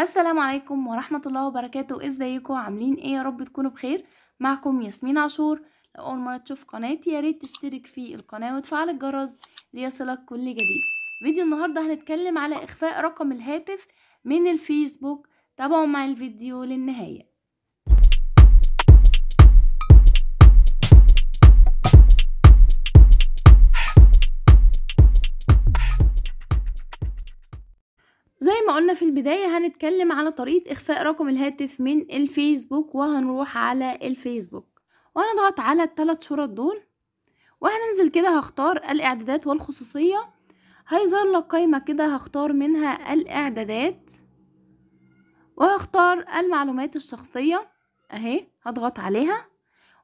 السلام عليكم ورحمة الله وبركاته ازيكم عاملين ايه يا رب تكونوا بخير معكم ياسمين عاشور لو اول مرة تشوف قناتي يا ريت تشترك في القناة وتفعل الجرس ليصلك كل جديد فيديو النهاردة هنتكلم على اخفاء رقم الهاتف من الفيسبوك تابعوا مع الفيديو للنهاية قلنا في البداية هنتكلم على طريقة إخفاء رقم الهاتف من الفيسبوك وهنروح على الفيسبوك وهنضغط على الثلاث صورات دول وهننزل كده هختار الإعدادات والخصوصية هيظهر لك قايمة كده هختار منها الإعدادات وهختار المعلومات الشخصية أهي هضغط عليها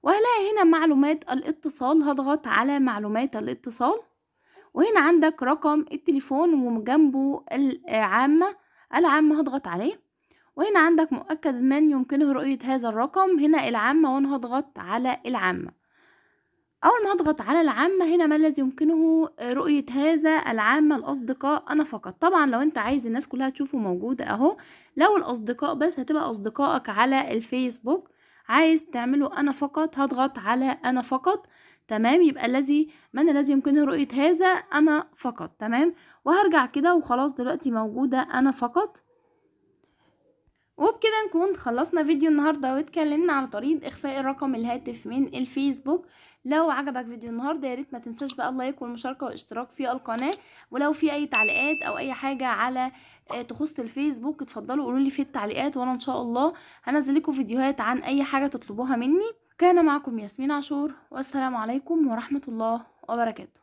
وهلاقي هنا معلومات الاتصال هضغط على معلومات الاتصال وهنا عندك رقم التليفون وجنبه العامة العامة هضغط عليه وهنا عندك مؤكد من يمكنه رؤية هذا الرقم هنا العامة وأنا هضغط على العامة أول ما هضغط على العامة هنا ما الذي يمكنه رؤية هذا العامة الأصدقاء أنا فقط طبعا لو أنت عايز الناس كلها تشوفه موجودة أهو لو الأصدقاء بس هتبقى أصدقائك على الفيسبوك عايز تعمله أنا فقط هضغط على أنا فقط تمام يبقى الذي من الذي يمكنه رؤية هذا أنا فقط تمام وهرجع كده وخلاص دلوقتي موجودة أنا فقط كده نكون خلصنا فيديو النهاردة واتكلمنا على طريقة إخفاء الرقم الهاتف من الفيسبوك لو عجبك فيديو النهاردة ياريت ما تنساش بقى اللايك والمشاركة والاشتراك في القناة ولو في أي تعليقات أو أي حاجة على آه، تخص الفيسبوك اتفضلوا قولولي في التعليقات وأنا إن شاء الله هنزل لكم فيديوهات عن أي حاجة تطلبوها مني كان معكم ياسمين عاشور والسلام عليكم ورحمة الله وبركاته